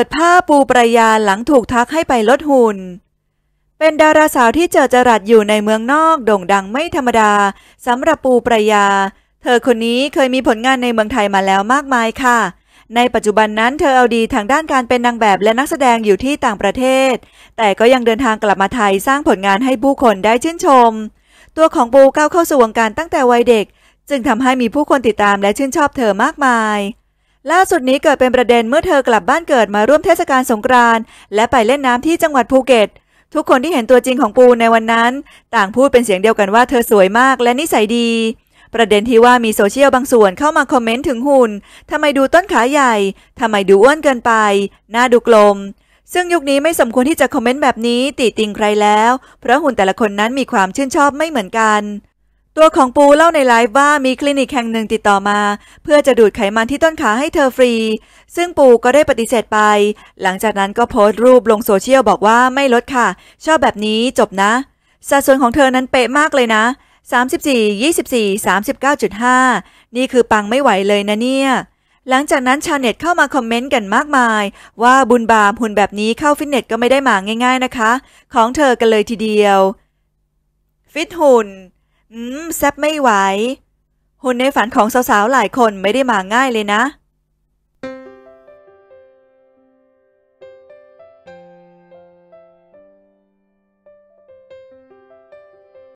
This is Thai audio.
ิดผ้าปูประยานหลังถูกทักให้ไปลดหุ่นเป็นดาราสาวที่เจอจรัสอยู่ในเมืองนอกโด่งดังไม่ธรรมดาสำหรับปูประยา เธอคนนี้เคยมีผลงานในเมืองไทยมาแล้วมากมายค่ะ ในปัจจุบันนั้นเธอเอาดีทางด้านการเป็นนางแบบและนักแสดงอยู่ที่ต่างประเทศ แต่ก็ยังเดินทางกลับมาไทยสร้างผลงานให้ผู้คนได้ชื่นชม ตัวของปูก้าวเข้าสู่วงการตั้งแต่วัยเด็ก จึงทำให้มีผู้คนติดตามและชื่นชอบเธอมากมายล่าสุดนี้เกิดเป็นประเด็นเมื่อเธอกลับบ้านเกิดมาร่วมเทศกาลสงกรานต์และไปเล่นน้ำที่จังหวัดภูเก็ต ทุกคนที่เห็นตัวจริงของปูในวันนั้น ต่างพูดเป็นเสียงเดียวกันว่าเธอสวยมากและนิสัยดี ประเด็นที่ว่ามีโซเชียลบางส่วนเข้ามาคอมเมนต์ถึงหุ่นทำไมดูต้นขาใหญ่ทำไมดูอ้วนเกินไปหน้าดูกลม ซึ่งยุคนี้ไม่สมควรที่จะคอมเมนต์แบบนี้ติติงใครแล้ว เพราะหุ่นแต่ละคนนั้นมีความชื่นชอบไม่เหมือนกันตัวของปูเล่าในไลฟ์ว่ามีคลินิกแห่งหนึ่งติดต่อมา เพื่อจะดูดไขมันที่ต้นขาให้เธอฟรี ซึ่งปูก็ได้ปฏิเสธไป หลังจากนั้นก็โพสต์รูปลงโซเชียลบอกว่าไม่ลดค่ะ ชอบแบบนี้จบนะ สัดส่วนของเธอนั้นเป๊ะมากเลยนะ 34 24 39.5 นี่คือปังไม่ไหวเลยนะเนี่ย หลังจากนั้นชาวเน็ตเข้ามาคอมเมนต์กันมากมาย ว่าบุญบาปหุ่นแบบนี้เข้าฟิตเนสก็ไม่ได้มาง่ายๆนะคะ ของเธอกันเลยทีเดียวฟิตหุ่นอืม แซบไม่ไหว หุ่นในฝันของสาวๆ หลายคนไม่ได้มาง่ายเลยนะ